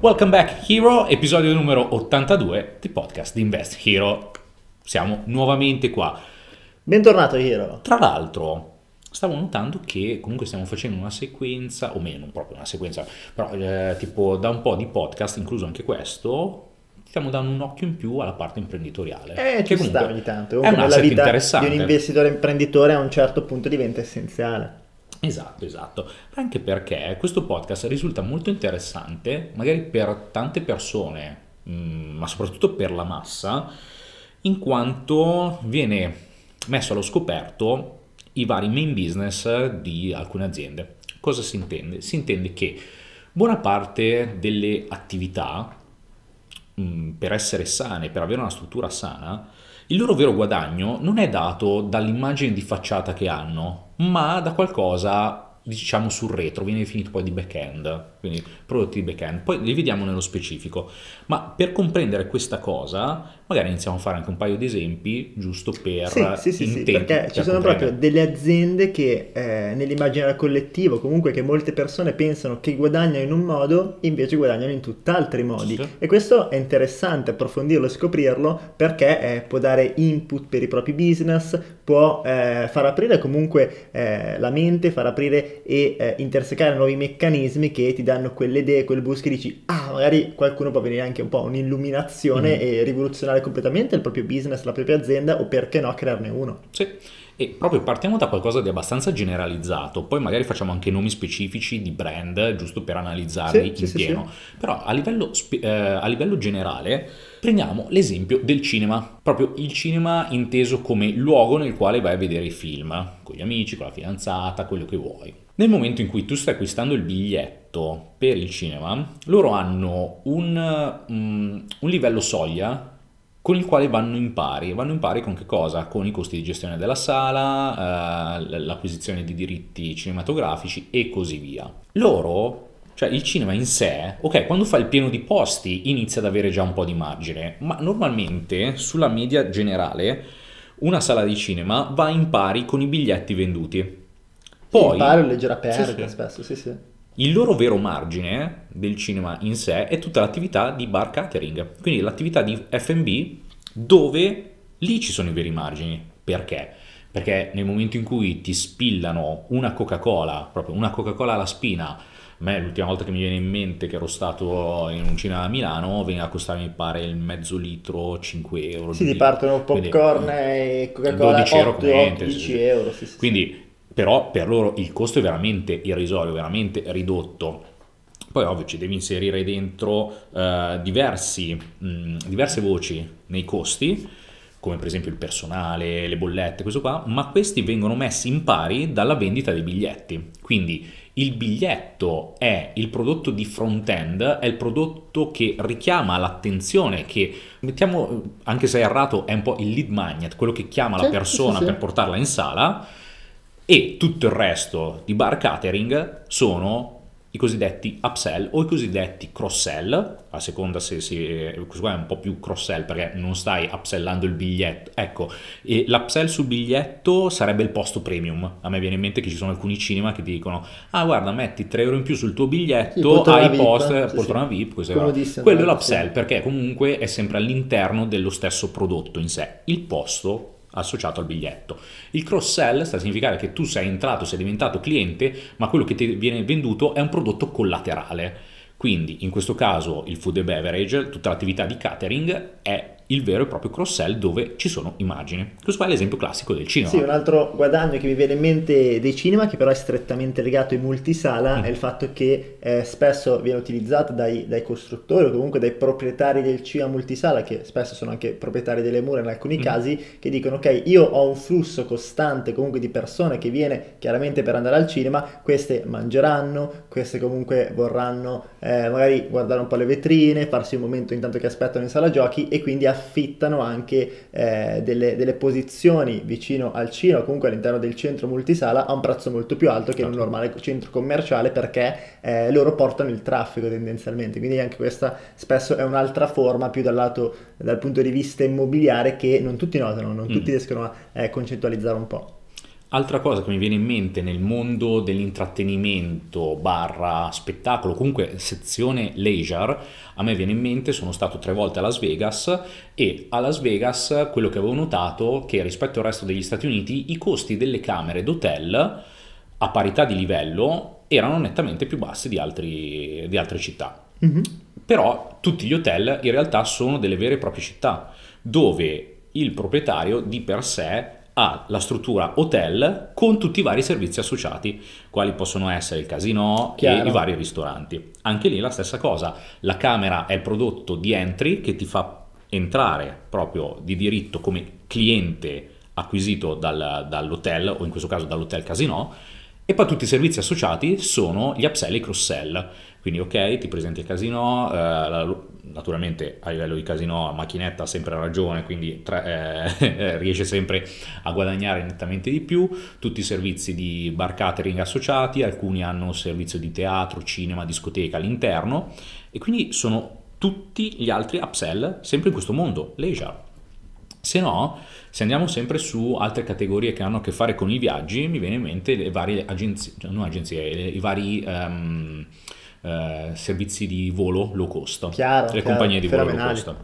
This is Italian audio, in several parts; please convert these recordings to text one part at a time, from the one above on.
Welcome back Hero, episodio numero 82 di podcast di Invest Hero. Siamo nuovamente qua. Bentornato Hero. Tra l'altro, stavo notando che comunque stiamo facendo una sequenza, o meno, non proprio una sequenza, però eh, tipo da un po' di podcast, incluso anche questo, stiamo dando un occhio in più alla parte imprenditoriale. Eh, che ci sta ogni tanto. Comunque è un asset vita interessante. di un investitore imprenditore a un certo punto diventa essenziale. Esatto, esatto. Anche perché questo podcast risulta molto interessante, magari per tante persone, mm, ma soprattutto per la massa, in quanto viene messo allo scoperto i vari main business di alcune aziende. Cosa si intende? Si intende che buona parte delle attività, mm, per essere sane, per avere una struttura sana, il loro vero guadagno non è dato dall'immagine di facciata che hanno, ma da qualcosa diciamo sul retro, viene definito poi di back-end, quindi prodotti di back-end, poi li vediamo nello specifico, ma per comprendere questa cosa magari iniziamo a fare anche un paio di esempi giusto per sì, sì, sì, sì perché ci sono proprio delle aziende che eh, nell'immaginario collettivo comunque che molte persone pensano che guadagnano in un modo invece guadagnano in tutt'altri modi sì. e questo è interessante approfondirlo e scoprirlo perché eh, può dare input per i propri business può eh, far aprire comunque eh, la mente far aprire e eh, intersecare nuovi meccanismi che ti danno quelle idee quel bus che dici ah magari qualcuno può venire anche un po' un'illuminazione mm e rivoluzionare cambiare completamente il proprio business, la propria azienda o perché no crearne uno. Sì. E proprio partiamo da qualcosa di abbastanza generalizzato, poi magari facciamo anche nomi specifici di brand, giusto per analizzarli sì, in sì, pieno. Sì, Però a livello, eh, a livello generale prendiamo l'esempio del cinema, proprio il cinema inteso come luogo nel quale vai a vedere i film, con gli amici, con la fidanzata, quello che vuoi. Nel momento in cui tu stai acquistando il biglietto per il cinema, loro hanno un, um, un livello soglia con il quale vanno in pari. Vanno in pari con che cosa? Con i costi di gestione della sala, eh, l'acquisizione di diritti cinematografici e così via. Loro cioè il cinema in sé, ok, quando fa il pieno di posti inizia ad avere già un po' di margine, ma normalmente sulla media generale una sala di cinema va in pari con i biglietti venduti. Poi, in pari o leggera perdita sì, sì. spesso, sì sì. Il loro vero margine eh, del cinema in sé è tutta l'attività di bar catering, quindi l'attività di FB dove lì ci sono i veri margini. Perché? Perché nel momento in cui ti spillano una Coca-Cola, proprio una Coca-Cola alla spina, me l'ultima volta che mi viene in mente che ero stato in un cinema a Milano veniva a costare mi pare il mezzo litro 5 euro sì, ti partono popcorn Quindi, e Coca-Cola 12 8, euro 8, 10 euro sì, sì, quindi però per loro il costo è veramente irrisorio, veramente ridotto. Poi ovvio ci devi inserire dentro eh, diversi, mh, mm, diverse voci nei costi, come per esempio il personale, le bollette, questo qua, ma questi vengono messi in pari dalla vendita dei biglietti. Quindi il biglietto è il prodotto di front-end, è il prodotto che richiama l'attenzione, che mettiamo, anche se è errato, è un po' il lead magnet, quello che chiama sì, la persona sì, sì. per portarla in sala e tutto il resto di bar catering sono i cosiddetti upsell o i cosiddetti cross-sell, a seconda se, si... questo qua è un po' più cross-sell perché non stai upsellando il biglietto, ecco, l'upsell sul biglietto sarebbe il posto premium, a me viene in mente che ci sono alcuni cinema che ti dicono, ah guarda metti 3 euro in più sul tuo biglietto, sì, hai post, sì, poltrona sì. VIP, quello è l'upsell perché comunque è sempre all'interno dello stesso prodotto in sé, il posto associato al biglietto. Il cross sell sta a significare che tu sei entrato, sei diventato cliente, ma quello che ti viene venduto è un prodotto collaterale. Quindi in questo caso il food and beverage, tutta l'attività di catering è il vero e proprio cross-sell dove ci sono immagini. Questo qua è l'esempio classico del cinema. Sì, un altro guadagno che mi viene in mente dei cinema, che però è strettamente legato ai multisala, mm. è il fatto che eh, spesso viene utilizzato dai, dai, costruttori o comunque dai proprietari del cinema multisala, che spesso sono anche proprietari delle mura in alcuni mm. casi, che dicono ok, io ho un flusso costante comunque di persone che viene chiaramente per andare al cinema, queste mangeranno, queste comunque vorranno eh, magari guardare un po' le vetrine, farsi un momento intanto che aspettano in sala giochi e quindi a affittano anche eh, delle, delle, posizioni vicino al cinema, comunque all'interno del centro multisala, a un prezzo molto più alto che in un certo. normale centro commerciale perché eh, loro portano il traffico tendenzialmente. Quindi anche questa spesso è un'altra forma più dal, lato, dal punto di vista immobiliare che non tutti notano, non mm. tutti riescono a eh, concettualizzare un po'. Altra cosa che mi viene in mente nel mondo dell'intrattenimento barra spettacolo, comunque sezione leisure, a me viene in mente, sono stato tre volte a Las Vegas e a Las Vegas quello che avevo notato che rispetto al resto degli Stati Uniti i costi delle camere d'hotel a parità di livello erano nettamente più bassi di, altri, di altre città. Mm-hmm. Però tutti gli hotel in realtà sono delle vere e proprie città dove il proprietario di per sé ha la struttura hotel con tutti i vari servizi associati, quali possono essere il casino e i vari ristoranti. Anche lì la stessa cosa, la camera è il prodotto di entry che ti fa entrare proprio di diritto come cliente acquisito dal, dall'hotel o in questo caso dall'hotel casino e poi tutti i servizi associati sono gli upsell e i cross-sell quindi ok, ti presenti al casino, eh, naturalmente a livello di casino la macchinetta ha sempre ragione, quindi tra, eh, eh, riesce sempre a guadagnare nettamente di più, tutti i servizi di bar catering associati, alcuni hanno servizio di teatro, cinema, discoteca all'interno e quindi sono tutti gli altri upsell sempre in questo mondo, leisure. Se no, se andiamo sempre su altre categorie che hanno a che fare con i viaggi, mi viene in mente le varie agenzie, non agenzie, i vari... Um, eh, servizi di volo low cost, chiaro, le chiaro, compagnie di volo low cost.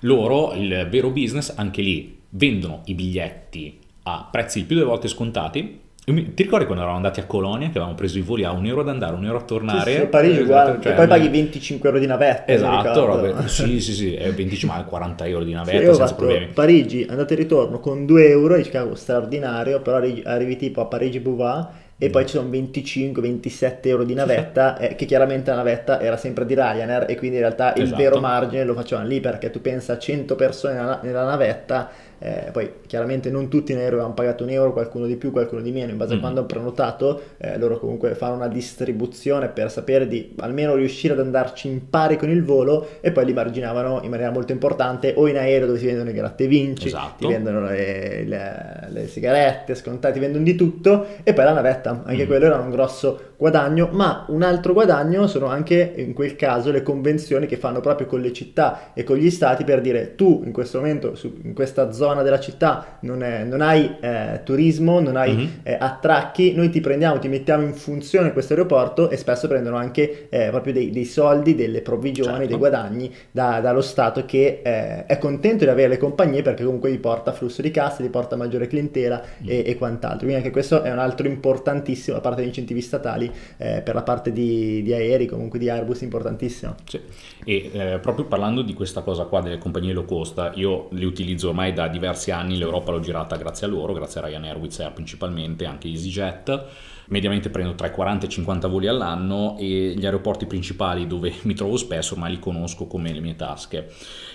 Loro, il vero business, anche lì vendono i biglietti a prezzi il più delle volte scontati. Ti ricordi quando eravamo andati a Colonia che avevamo preso i voli a un euro ad andare, un euro a tornare? Sì, sì, a Parigi, eh, guarda, cioè, e poi paghi 25 eh, euro di navetta. Esatto, robe, sì, sì, sì, 25, eh, 40 euro di navetta sì, senza fatto, problemi. Parigi, andate e ritorno con 2 euro, e Chicago straordinario, però arrivi, arrivi tipo a Parigi Bouvard e poi ci sono 25-27 euro di navetta, eh, che chiaramente la navetta era sempre di Ryanair e quindi in realtà esatto. il vero esatto. margine lo facevano lì perché tu pensa a 100 persone nella, nella navetta eh, poi chiaramente non tutti in aereo hanno pagato un euro, qualcuno di più, qualcuno di meno, in base mm. a quando hanno prenotato, eh, loro comunque fanno una distribuzione per sapere di almeno riuscire ad andarci in pari con il volo e poi li marginavano in maniera molto importante o in aereo dove si vendono i gratte vinci, esatto. ti vendono le, le, le sigarette scontate, ti vendono di tutto e poi la navetta, anche mm. quello era un grosso guadagno, ma un altro guadagno sono anche in quel caso le convenzioni che fanno proprio con le città e con gli stati per dire tu in questo momento su, in questa zona della città non, è, non hai eh, turismo, non hai mm-hmm. eh, attracchi, noi ti prendiamo, ti mettiamo in funzione questo aeroporto e spesso prendono anche eh, proprio dei, dei, soldi, delle provvigioni, certo. dei guadagni da, dallo Stato che eh, è contento di avere le compagnie perché comunque gli porta flusso di cassa, gli porta maggiore clientela mm-hmm. e, e quant'altro. Quindi anche questo è un altro importantissimo, a parte gli incentivi statali, mondiali, eh, per la parte di, di, aerei, comunque di Airbus, importantissimo. Sì. E eh, proprio parlando di questa cosa qua delle compagnie low cost, io le utilizzo ormai da diversi anni, l'Europa l'ho girata grazie a loro, grazie a Ryanair, Wizz Air principalmente, anche EasyJet mediamente prendo tra i 40 e i 50 voli all'anno e gli aeroporti principali dove mi trovo spesso ormai li conosco come le mie tasche.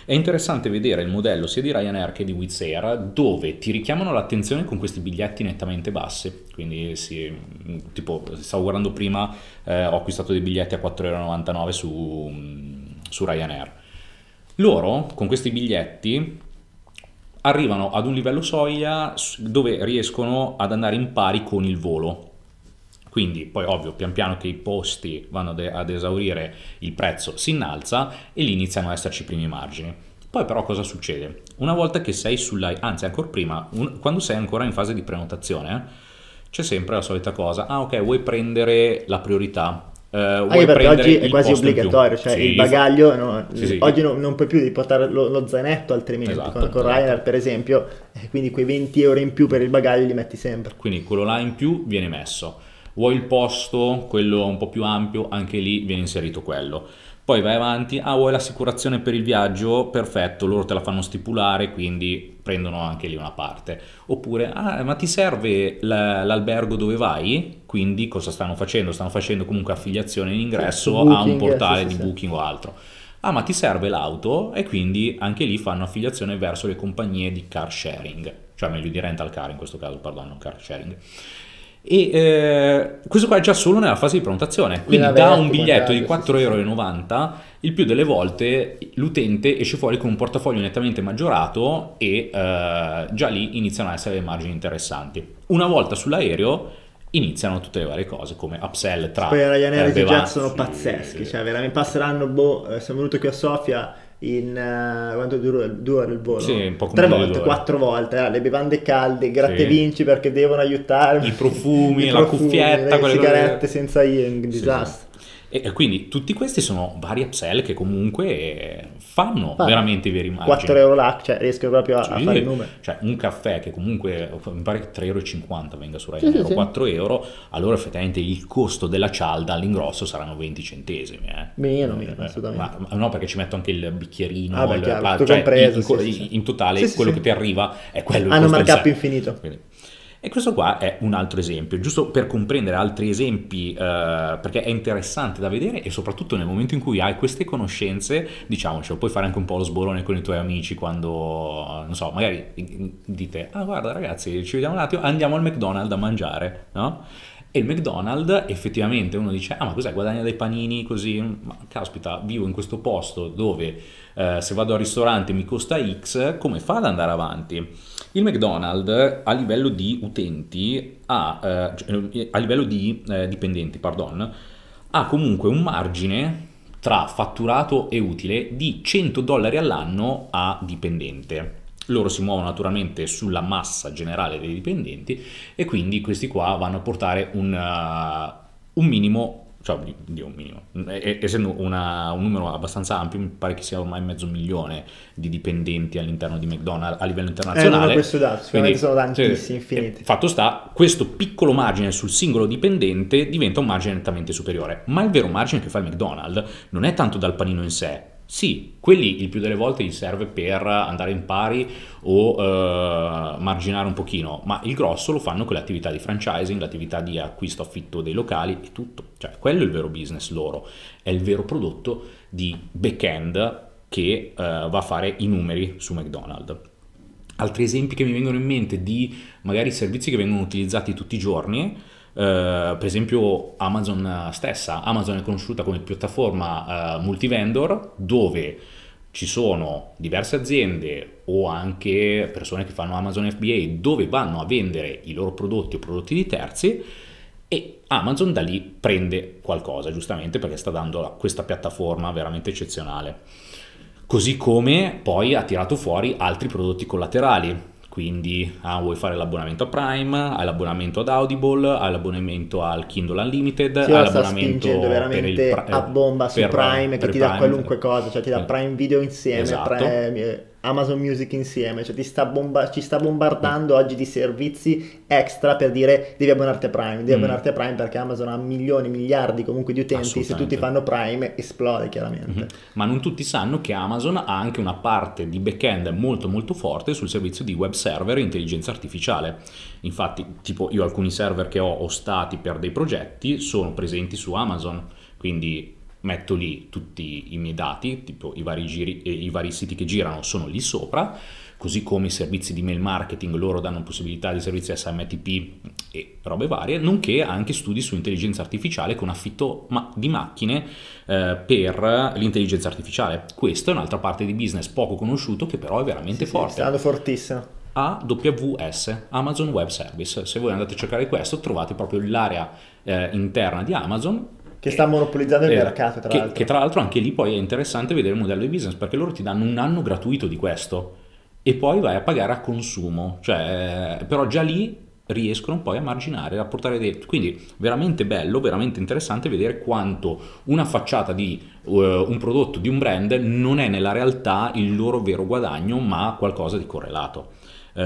È interessante vedere il modello sia di Ryanair che di Wizz Air dove ti richiamano l'attenzione con questi biglietti nettamente bassi, quindi sì, tipo stavo guardando prima, eh, ho acquistato dei biglietti a 4,99€ su, mm, su Ryanair. Loro con questi biglietti arrivano ad un livello soglia dove riescono ad andare in pari con il volo, quindi poi ovvio pian piano che i posti vanno de- ad esaurire il prezzo si innalza e lì iniziano ad esserci i primi margini. Poi però cosa succede? Una volta che sei sulla... anzi ancora prima, un, quando sei ancora in fase di prenotazione, c'è sempre la solita cosa, ah ok vuoi prendere la priorità, Uh, eh, Anche perché oggi è quasi obbligatorio, cioè sì, il bagaglio, no, sì, sì. oggi no, non puoi più portare lo, lo zainetto altrimenti esatto, con, con esatto. Ryanair per esempio, eh, quindi quei 20 euro in più per il bagaglio li metti sempre. Quindi quello là in più viene messo vuoi il posto, quello un po' più ampio, anche lì viene inserito quello. Poi vai avanti, ah vuoi l'assicurazione per il viaggio? Perfetto, loro te la fanno stipulare, quindi prendono anche lì una parte. Oppure, ah ma ti serve l'albergo dove vai? Quindi cosa stanno facendo? Stanno facendo comunque affiliazione in ingresso sì, booking, a un portale sì, sì, di booking o altro. Ah ma ti serve l'auto? E quindi anche lì fanno affiliazione verso le compagnie di car sharing, cioè meglio di rental car in questo caso, perdono, car sharing. E eh, questo qua è già solo nella fase di prenotazione, quindi da un biglietto di 4,90 euro il più delle volte l'utente esce fuori con un portafoglio nettamente maggiorato e eh, già lì iniziano ad essere le margini interessanti. Una volta sull'aereo iniziano tutte le varie cose come upsell tra... Poi Ryanair e Jet sono pazzeschi, cioè veramente passeranno, boh, eh, sono venuto qui a Sofia in uh, quanto dura, dura il volo? Sì, un po' come Tre volte, due. quattro volte, eh, le bevande calde, gratte sì. vinci perché devono aiutarmi. I profumi, I profumi la cuffietta, le sigarette dove... senza yen, disastro. Sì, sì. e quindi tutti questi sono vari upsell che comunque fanno Fare. veramente i veri margini. 4 euro là, cioè riescono proprio a, cioè, a fare il nome Cioè un caffè che comunque mi pare che 3,50 euro venga su Ryanair sì, sì, 4 sì. euro, allora effettivamente il costo della cialda all'ingrosso saranno 20 centesimi. Eh. Meno, meno, eh, assolutamente. Ma, no, perché ci metto anche il bicchierino, ah, beh, il, chiaro, la, cioè, compreso, in, in, totale quello che ti arriva è quello che Hanno markup infinito. Quindi, e questo qua è un altro esempio, giusto per comprendere altri esempi, eh, perché è interessante da vedere e soprattutto nel momento in cui hai queste conoscenze, diciamocelo, puoi fare anche un po' lo sbolone con i tuoi amici quando, non so, magari dite, ah guarda ragazzi, ci vediamo un attimo, andiamo al McDonald's a mangiare, no? E il McDonald's effettivamente uno dice, ah ma cos'è, guadagna dei panini così, ma caspita, vivo in questo posto dove eh, se vado al ristorante mi costa X, come fa ad andare avanti? Il McDonald's a livello di utenti, ha, eh, a livello di eh, dipendenti, pardon, ha comunque un margine tra fatturato e utile di 100 dollari all'anno a dipendente. Loro si muovono naturalmente sulla massa generale dei dipendenti e quindi questi qua vanno a portare un, uh, un minimo cioè di un minimo, essendo un numero abbastanza ampio, mi pare che sia ormai mezzo milione di dipendenti all'interno di McDonald's a livello eh, internazionale. Eh, ho dato, sicuramente Quindi, sono tantissimi, cioè, infiniti. Fatto sta, questo piccolo margine sul singolo dipendente diventa un margine nettamente superiore, ma il vero margine che fa il McDonald's non è tanto dal panino in sé, sì, quelli il più delle volte gli serve per andare in pari o eh, marginare un pochino, ma il grosso lo fanno con le attività di franchising, l'attività di acquisto affitto dei locali e tutto. Cioè, quello è il vero business loro, è il vero prodotto di back-end che eh, va a fare i numeri su McDonald's. Altri esempi che mi vengono in mente di magari servizi che vengono utilizzati tutti i giorni eh, per esempio Amazon stessa, Amazon è conosciuta come piattaforma uh, multivendor dove ci sono diverse aziende o anche persone che fanno Amazon FBA dove vanno a vendere i loro prodotti o prodotti di terzi e Amazon da lì prende qualcosa giustamente perché sta dando questa piattaforma veramente eccezionale. Così come poi ha tirato fuori altri prodotti collaterali, quindi ah, vuoi fare l'abbonamento a Prime, hai l'abbonamento ad Audible, hai l'abbonamento al Kindle Unlimited, sì, hai l'abbonamento per il, a bomba su per, Prime che ti dà Prime. qualunque cosa, cioè ti dà eh. Prime Video insieme, esatto. Prime, eh, Amazon Music insieme, cioè sta bomba- ci sta bombardando oggi di servizi extra per dire devi abbonarti a Prime, devi mm. abbonarti a Prime perché Amazon ha milioni, miliardi comunque di utenti, se tutti fanno Prime esplode chiaramente. Mm-hmm. Ma non tutti sanno che Amazon ha anche una parte di back-end molto molto forte sul servizio di web server e intelligenza artificiale. Infatti, tipo io alcuni server che ho ostati per dei progetti sono presenti su Amazon, quindi metto lì tutti i miei dati, tipo i vari, giri, eh, i vari siti che girano sono lì sopra, così come i servizi di mail marketing, loro danno possibilità di servizi SMTP e robe varie, nonché anche studi su intelligenza artificiale con affitto di macchine eh, per l'intelligenza artificiale. Questa è un'altra parte di business poco conosciuto che però è veramente sì, forte. Sì, sta fortissimo. AWS, Amazon Web Service. Se voi andate a cercare questo, trovate proprio l'area eh, interna di Amazon che sta monopolizzando il eh, mercato, tra che, l'altro. Che tra l'altro anche lì poi è interessante vedere il modello di business, perché loro ti danno un anno gratuito di questo e poi vai a pagare a consumo, cioè, eh, però già lì riescono poi a marginare, a portare dei... Quindi veramente bello, veramente interessante vedere quanto una facciata di uh, un prodotto, di un brand, non è nella realtà il loro vero guadagno, ma qualcosa di correlato. Uh,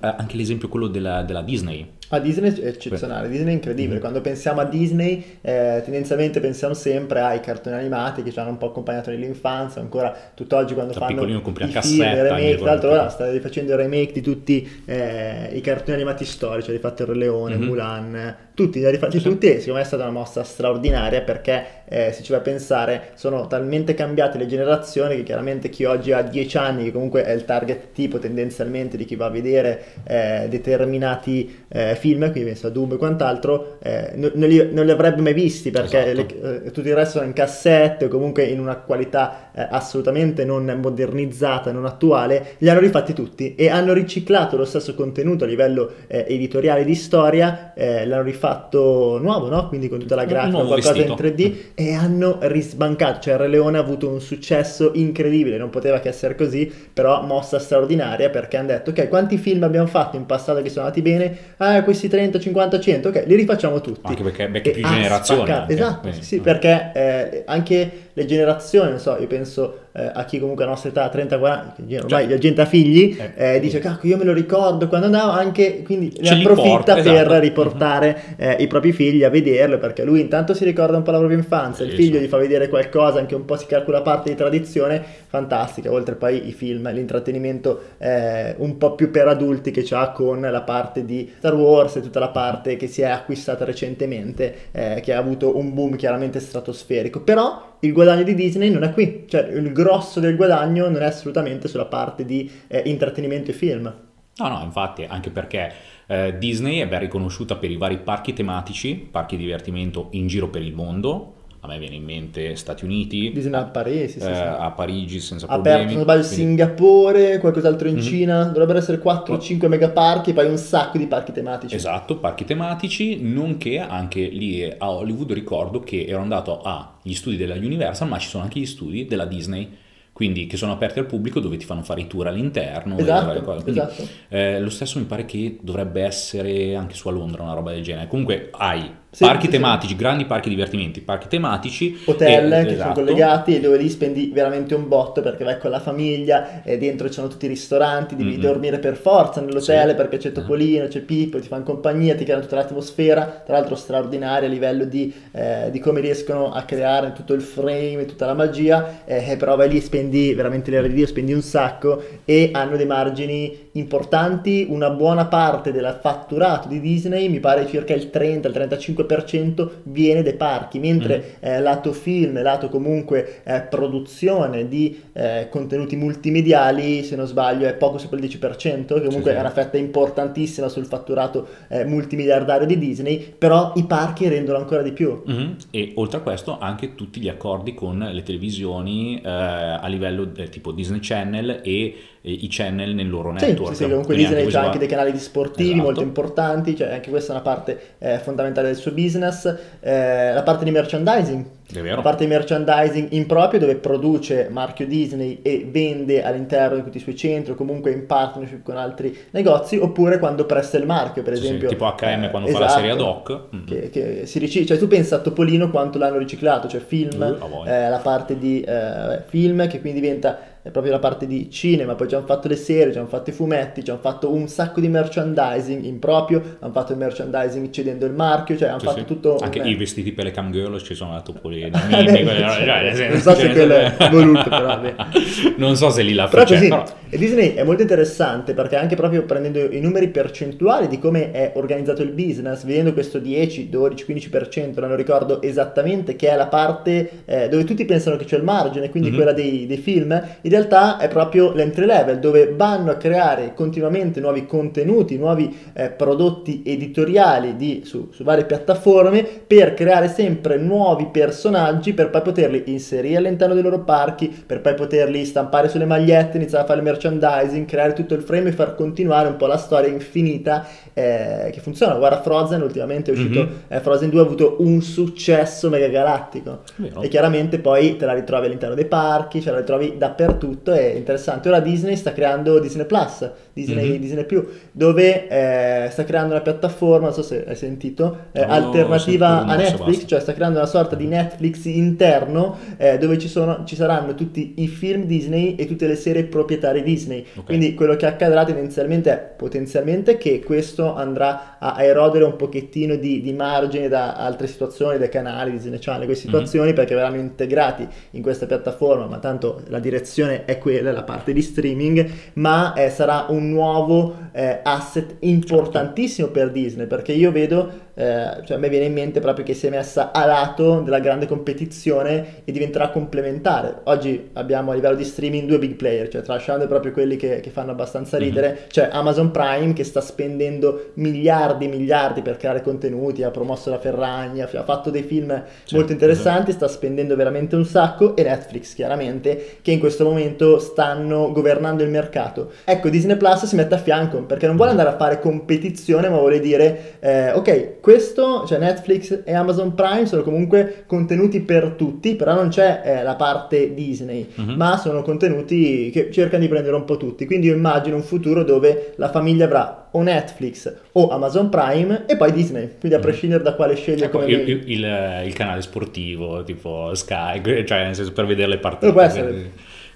anche l'esempio quello della, della Disney, ma ah, Disney è eccezionale, Beh. Disney è incredibile. Mm. Quando pensiamo a Disney, eh, tendenzialmente pensiamo sempre ai cartoni animati che ci hanno un po' accompagnato nell'infanzia, ancora tutt'oggi quando da fanno piccolino compri i film, cassetta, remake, tra l'altro ora state facendo il remake di tutti eh, i cartoni animati storici, di fatto il Re Leone, mm-hmm. Mulan, tutti, li rifatti sì. tutti e secondo me è stata una mossa straordinaria perché eh, se ci vai a pensare, sono talmente cambiate le generazioni che chiaramente chi oggi ha 10 anni, che comunque è il target tipo tendenzialmente di chi va a vedere eh, determinati eh, film, quindi penso a Doom e quant'altro, eh, non li, non, li, avrebbe mai visti perché esatto. le, eh, tutto il resto è in cassette o comunque in una qualità assolutamente non modernizzata, non attuale, li hanno rifatti tutti e hanno riciclato lo stesso contenuto a livello editoriale di storia, l'hanno rifatto nuovo, no? quindi con tutta la grafica, qualcosa vestito. in 3D, mm e hanno risbancato, cioè Re Leone ha avuto un successo incredibile, non poteva che essere così, però mossa straordinaria perché hanno detto ok quanti film abbiamo fatto in passato che sono andati bene, ah questi 30, 50, 100, ok li rifacciamo tutti. Anche perché, perché più generazioni. Esatto, eh, sì, perché eh, anche le generazioni, non so, io penso eh, a chi comunque a nostra età, 30-40, ormai la gente ha figli, eh, eh dice cacchio io me lo ricordo quando andavo anche, quindi ne approfitta porta, per esatto. riportare uh i propri figli a vederlo perché lui intanto si ricorda un po' la propria infanzia, il figlio gli fa vedere qualcosa, anche un po' si calcola parte di tradizione, fantastica, oltre poi i film, l'intrattenimento eh, un po' più per adulti che c'ha con la parte di Star Wars e tutta la parte che si è acquistata recentemente, eh, che ha avuto un boom chiaramente stratosferico, però il guadagno di Disney non è qui, cioè il grosso del guadagno non è assolutamente sulla parte di eh, intrattenimento e film. No, no, infatti, anche perché eh, Disney è ben riconosciuta per i vari parchi tematici, parchi di divertimento in giro per il mondo, a me viene in mente Stati Uniti, Disneyland a Parigi, sì, eh, sì, eh, a Parigi senza Aperto, problemi. Aperto, sbaglio, quindi... Singapore, qualcos'altro in mm-hmm. Cina, dovrebbero essere 4-5 megaparchi, poi un sacco di parchi tematici. Esatto, parchi tematici, nonché anche lì a Hollywood ricordo che ero andato agli studi della Universal, ma ci sono anche gli studi della Disney quindi che sono aperti al pubblico dove ti fanno fare i tour all'interno. Esatto, quindi, esatto. Eh, lo stesso mi pare che dovrebbe essere anche su a Londra una roba del genere. Comunque hai sì, parchi sì. tematici, grandi parchi divertimenti, parchi tematici. Hotel e, che esatto. sono collegati e dove lì spendi veramente un botto perché vai con la famiglia e dentro ci sono tutti i ristoranti, devi mm-hmm. dormire per forza nell'hotel sì. perché ah. c'è Topolino, c'è Pippo, ti fanno compagnia, ti creano tutta l'atmosfera, tra l'altro straordinaria a livello di, eh, di, come riescono a creare tutto il frame, tutta la magia, eh, però vai lì e spendi veramente le ore spendi un sacco e hanno dei margini importanti, una buona parte del fatturato di Disney, mi pare circa il 30-35% viene dai parchi, mentre mm. eh, lato film, lato comunque eh, produzione di eh, contenuti multimediali, se non sbaglio è poco sopra il 10%, che comunque sì, sì. è una fetta importantissima sul fatturato eh, multimiliardario di Disney, però i parchi rendono ancora di più. Mm-hmm. E oltre a questo anche tutti gli accordi con le televisioni eh, a livello del tipo Disney Channel e i channel nel loro network. Sì, sì, comunque Quindi Disney ha anche dei canali di sportivi esatto. molto importanti, cioè anche questa è una parte eh, fondamentale del suo business. Eh, la parte di merchandising, la parte di merchandising improprio dove produce marchio Disney e vende all'interno di tutti i suoi centri o comunque in partnership con altri negozi oppure quando presta il marchio per esempio. Sì, tipo HM eh, quando esatto, fa la esatto, serie ad hoc. Che, mm-hmm. che si ricicla, cioè tu pensa a Topolino quanto l'hanno riciclato, cioè film, uh, eh, la parte di eh, film che quindi diventa è proprio la parte di cinema, poi ci hanno fatto le serie, ci hanno fatto i fumetti, ci hanno fatto un sacco di merchandising in proprio, hanno fatto il merchandising cedendo il marchio, cioè hanno sì, fatto sì. tutto... Anche eh. i vestiti per le cam girl ci sono la topolina, eh, cioè, cioè, non so se quello è voluto però... Non so se lì la faccia. Però così, però... Disney è molto interessante perché anche proprio prendendo i numeri percentuali di come è organizzato il business, vedendo questo 10, 12, 15%, non ricordo esattamente, che è la parte eh, dove tutti pensano che c'è il margine, quindi mm-hmm. quella dei, dei film, ed realtà è proprio l'entry level dove vanno a creare continuamente nuovi contenuti, nuovi eh, prodotti editoriali di, su, su, varie piattaforme per creare sempre nuovi personaggi per poi poterli inserire all'interno dei loro parchi, per poi poterli stampare sulle magliette, iniziare a fare il merchandising, creare tutto il frame e far continuare un po' la storia infinita eh, che funziona. Guarda Frozen, ultimamente è mhm. uscito mm-hmm. eh, Frozen 2, ha avuto un successo mega galattico Vero. e chiaramente poi te la ritrovi all'interno dei parchi, ce la ritrovi dappertutto tutto, è interessante. Ora Disney sta creando Disney Plus, Disney, mm-hmm. Disney Plus, dove eh, sta creando una piattaforma, non so se hai sentito, eh, no, alternativa sentito, a Netflix, basta. cioè sta creando una sorta di Netflix interno eh, dove ci, sono, ci, saranno tutti i film Disney e tutte le serie proprietarie Disney. Okay. Quindi quello che accadrà tendenzialmente è potenzialmente che questo andrà a, a erodere un pochettino di, di, margine da altre situazioni, dai canali, Disney Channel, queste mhm. situazioni mm-hmm. perché verranno integrati in questa piattaforma, ma tanto la direzione soluzione è quella, la parte di streaming, ma eh, sarà un nuovo eh, asset importantissimo per Disney, perché io vedo, eh, cioè a me viene in mente proprio che si è messa a lato della grande competizione e diventerà complementare. Oggi abbiamo a livello di streaming due big player, cioè tralasciando proprio quelli che, che fanno abbastanza mhm. ridere, mm-hmm. cioè Amazon Prime che sta spendendo miliardi e miliardi per creare contenuti, ha promosso la Ferragni, ha fatto dei film cioè, molto interessanti, esatto. sta spendendo veramente un sacco e Netflix chiaramente che in questo momento momento stanno governando il mercato. Ecco, Disney Plus si mette a fianco perché non vuole andare a fare competizione, ma vuole dire eh, ok, questo, cioè Netflix e Amazon Prime sono comunque contenuti per tutti, però non c'è eh, la parte Disney, uh-huh. ma sono contenuti che cercano di prendere un po' tutti. Quindi io immagino un futuro dove la famiglia avrà o Netflix o Amazon Prime e poi Disney, quindi a mhm. prescindere da quale scegliere. ecco, come il, il, il, canale sportivo, tipo Sky, cioè nel senso per vedere le partite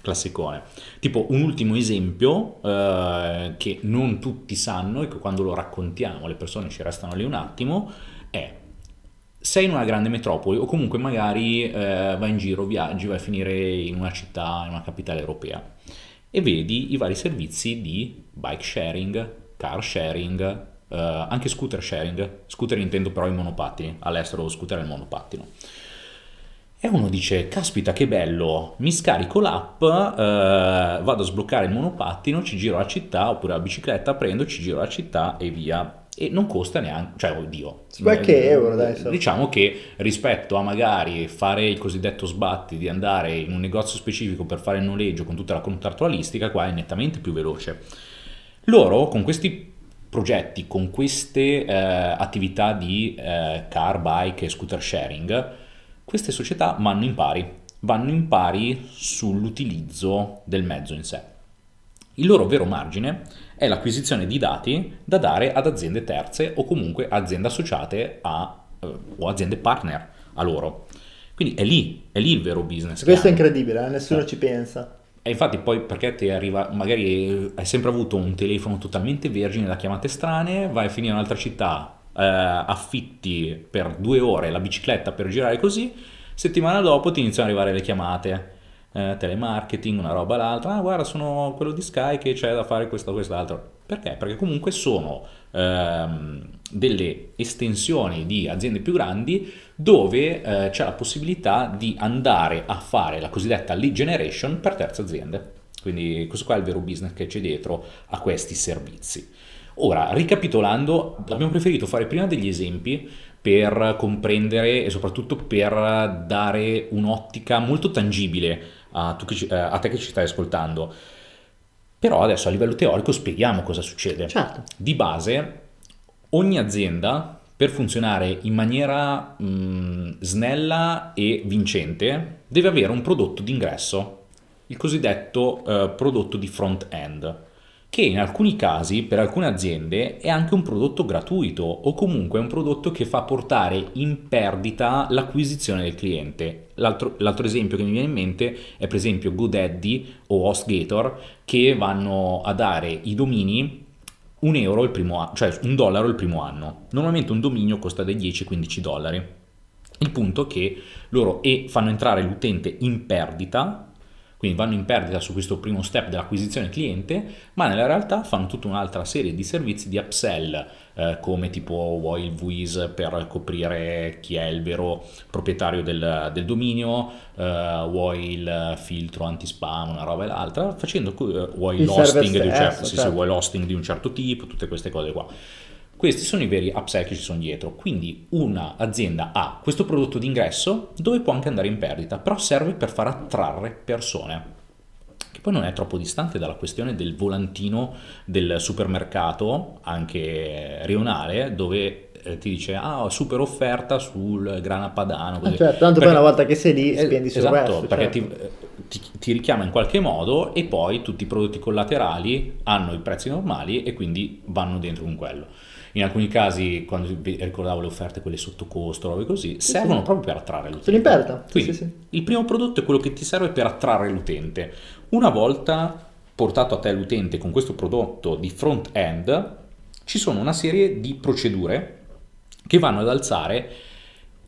classicone. Tipo un ultimo esempio eh, che non tutti sanno e che quando lo raccontiamo le persone ci restano lì un attimo è sei in una grande metropoli o comunque magari eh, vai in giro, viaggi, vai a finire in una città, in una capitale europea e vedi i vari servizi di bike sharing, car sharing, eh, anche scooter sharing, scooter intendo però i monopattini, all'estero lo scooter è il monopattino e uno dice, caspita che bello, mi scarico l'app, eh, vado a sbloccare il monopattino, ci giro la città, oppure la bicicletta, prendo, ci giro la città e via. E non costa neanche, cioè oddio. Oh Qualche eh, euro adesso. Diciamo che rispetto a magari fare il cosiddetto sbatti di andare in un negozio specifico per fare il noleggio con tutta la contrattualistica, qua è nettamente più veloce. Loro con questi progetti, con queste eh, attività di eh, car, bike e scooter sharing, queste società vanno in pari, vanno in pari sull'utilizzo del mezzo in sé. Il loro vero margine è l'acquisizione di dati da dare ad aziende terze o comunque aziende associate a, eh, o aziende partner a loro. Quindi è lì, è lì il vero business. Questo è incredibile, eh, nessuno eh. ci pensa. E infatti poi perché ti arriva, magari hai sempre avuto un telefono totalmente vergine da chiamate strane, vai a finire in un'altra città, eh, affitti per due ore la bicicletta per girare così, settimana dopo ti iniziano ad arrivare le chiamate. Eh, telemarketing, una roba l'altra, ah guarda sono quello di Sky che c'è da fare questo, quest'altro. Perché? Perché comunque sono ehm, delle estensioni di aziende più grandi dove eh, c'è la possibilità di andare a fare la cosiddetta lead generation per terze aziende. Quindi questo qua è il vero business che c'è dietro a questi servizi. Ora, ricapitolando, abbiamo preferito fare prima degli esempi per comprendere e soprattutto per dare un'ottica molto tangibile a, ci, eh, a te che ci stai ascoltando. Però adesso a livello teorico spieghiamo cosa succede. Certo. Di base, ogni azienda per funzionare in maniera mh, mm, snella e vincente deve avere un prodotto d'ingresso, il cosiddetto eh, prodotto di front end che in alcuni casi per alcune aziende è anche un prodotto gratuito o comunque è un prodotto che fa portare in perdita l'acquisizione del cliente. L'altro, l'altro esempio che mi viene in mente è per esempio GoDaddy o HostGator che vanno a dare i domini un euro il primo anno, cioè un dollaro il primo anno. Normalmente un dominio costa dai 10-15 dollari. Il punto è che loro fanno entrare l'utente in perdita quindi vanno in perdita su questo primo step dell'acquisizione cliente, ma nella realtà fanno tutta un'altra serie di servizi di upsell, eh, come tipo vuoi il WIS per coprire chi è il vero proprietario del, del dominio, eh, vuoi il filtro anti-spam, una roba e l'altra, facendo eh, vuoi vuoi l'hosting di un certo tipo, tutte queste cose qua. Questi sono i veri upside che ci sono dietro, quindi un'azienda ha questo prodotto d'ingresso dove può anche andare in perdita, però serve per far attrarre persone che poi non è troppo distante dalla questione del volantino del supermercato, anche rionale, dove eh, ti dice ah super offerta sul grana padano ah, così. Ah, certo, tanto perché, poi una volta che sei lì eh, spendi sul esatto, resto perché certo. ti, eh, ti, ti, richiama in qualche modo e poi tutti i prodotti collaterali hanno i prezzi normali e quindi vanno dentro con quello in alcuni casi, quando ricordavo le offerte, quelle sotto costo, robe così, servono sì. proprio per attrarre l'utente. L'imperta. Quindi sì, sì. il primo prodotto è quello che ti serve per attrarre l'utente. Una volta portato a te l'utente con questo prodotto di front end, ci sono una serie di procedure che vanno ad alzare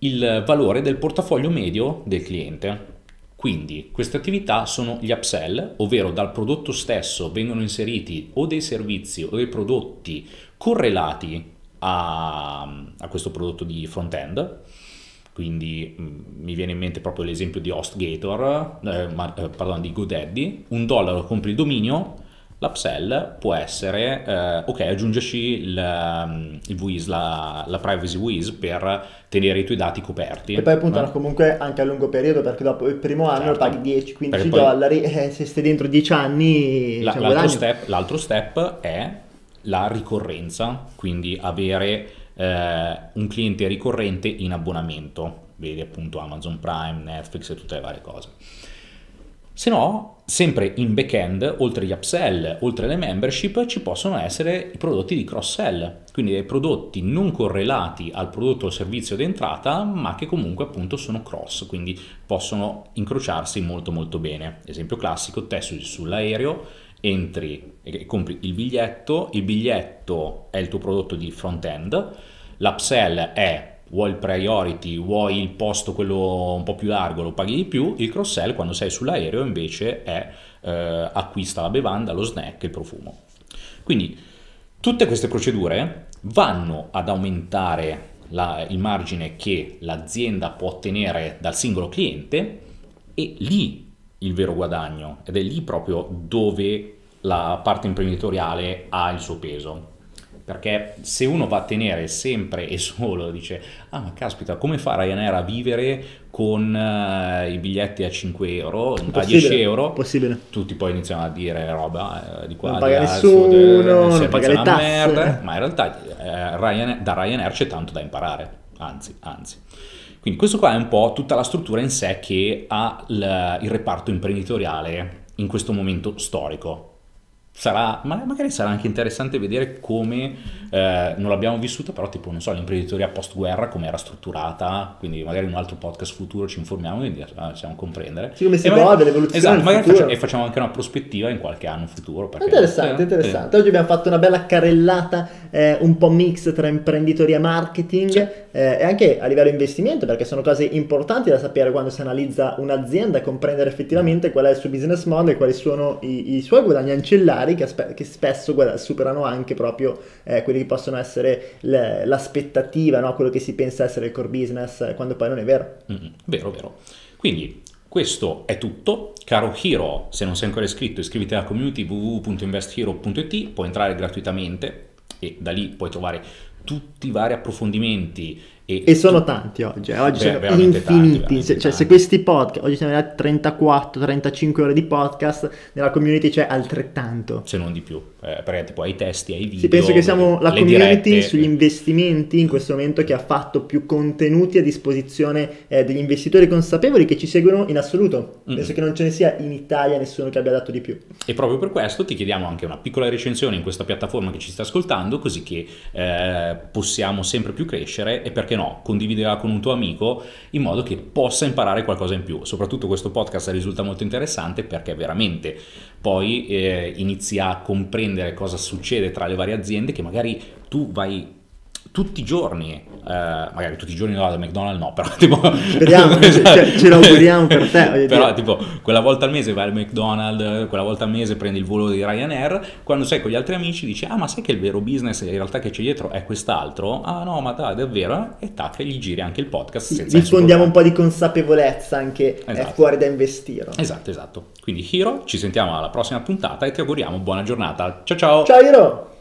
il valore del portafoglio medio del cliente. Quindi queste attività sono gli upsell, ovvero dal prodotto stesso vengono inseriti o dei servizi o dei prodotti correlati a, a questo prodotto di front-end. Quindi mh, mm, mi viene in mente proprio l'esempio di HostGator, eh, ma, eh, pardon, di GoDaddy. Un dollaro compri il dominio, L'upsell può essere, eh, ok, aggiungerci il, ehm, il WIS, la, la, privacy WIS per tenere i tuoi dati coperti. E poi puntano eh? comunque anche a lungo periodo perché dopo il primo anno certo. paghi 10-15 dollari e se stai dentro 10 anni... La, l'altro, step, l'altro step è la ricorrenza, quindi avere eh, un cliente ricorrente in abbonamento, vedi appunto Amazon Prime, Netflix e tutte le varie cose. Se no, sempre in back-end, oltre agli upsell, oltre alle membership, ci possono essere i prodotti di cross-sell, quindi dei prodotti non correlati al prodotto o servizio d'entrata, ma che comunque appunto sono cross, quindi possono incrociarsi molto molto bene. Esempio classico, te sull'aereo, entri e compri il biglietto, il biglietto è il tuo prodotto di front-end, l'upsell è vuoi il priority, vuoi il posto quello un po' più largo, lo paghi di più, il cross sell quando sei sull'aereo invece è eh, acquista la bevanda, lo snack, il profumo. Quindi tutte queste procedure vanno ad aumentare la, il margine che l'azienda può ottenere dal singolo cliente e lì il vero guadagno ed è lì proprio dove la parte imprenditoriale ha il suo peso perché se uno va a tenere sempre e solo dice ah ma caspita come fa Ryanair a vivere con uh, i biglietti a 5 euro possibile, a 10 euro possibile. tutti poi iniziano a dire roba eh, di qua non paga là, nessuno suo, non paga le tasse merda, ma in realtà eh, Ryanair, da Ryanair c'è tanto da imparare anzi anzi quindi questo qua è un po' tutta la struttura in sé che ha il, il reparto imprenditoriale in questo momento storico sarà, magari sarà anche interessante vedere come, eh, non l'abbiamo vissuta, però tipo, non so, l'imprenditoria post-guerra come era strutturata, quindi magari in un altro podcast futuro ci informiamo e possiamo comprendere. Sì, come si muove magari, l'evoluzione Esatto, magari facciamo, e facciamo anche una prospettiva in qualche anno futuro. Perché, interessante, eh, interessante. Eh. Oggi abbiamo fatto una bella carrellata, eh, un po' mix tra imprenditoria e marketing sì. Eh, e anche a livello investimento, perché sono cose importanti da sapere quando si analizza un'azienda, comprendere effettivamente mm. qual è il suo business model, e quali sono i, i suoi guadagni ancillari salari che, aspe- che spesso guad- superano anche proprio eh, quelli che possono essere le- l'aspettativa, no? quello che si pensa essere il core business, eh, quando poi non è vero. Mm-hmm. Vero, vero. Quindi questo è tutto. Caro Hero, se non sei ancora iscritto, iscriviti alla community www.investhero.it, puoi entrare gratuitamente e da lì puoi trovare tutti i vari approfondimenti e, e sono tanti oggi, eh. oggi beh, sono infiniti, tanti, se, cioè, cioè, se questi podcast, oggi siamo arrivati a 34-35 ore di podcast, nella community c'è altrettanto. Se non di più, eh, perché tipo ai testi, ai video. Sì, penso che siamo le, la community dirette. sugli investimenti in questo momento che ha fatto più contenuti a disposizione eh, degli investitori consapevoli che ci seguono in assoluto. Penso mm-hmm. che non ce ne sia in Italia nessuno che abbia dato di più. E proprio per questo ti chiediamo anche una piccola recensione in questa piattaforma che ci sta ascoltando, così che eh, possiamo sempre più crescere e perché non no, condividila con un tuo amico in modo che possa imparare qualcosa in più. Soprattutto questo podcast risulta molto interessante perché veramente poi eh, inizi a comprendere cosa succede tra le varie aziende che magari tu vai tutti i giorni, eh, magari tutti i giorni no, da McDonald's no, però tipo... Speriamo, cioè, ce, ce cioè, l'auguriamo per te. però tipo quella volta al mese vai al McDonald's, quella volta al mese prendi il volo di Ryanair, quando sei con gli altri amici dici ah ma sai che il vero business in realtà che c'è dietro è quest'altro? Ah no ma dai, davvero? E tac, e gli giri anche il podcast. Sì, diffondiamo un po' di consapevolezza anche eh, esatto. fuori da investire. Esatto, esatto. Quindi Hiro, ci sentiamo alla prossima puntata e ti auguriamo buona giornata. Ciao ciao! Ciao Hiro!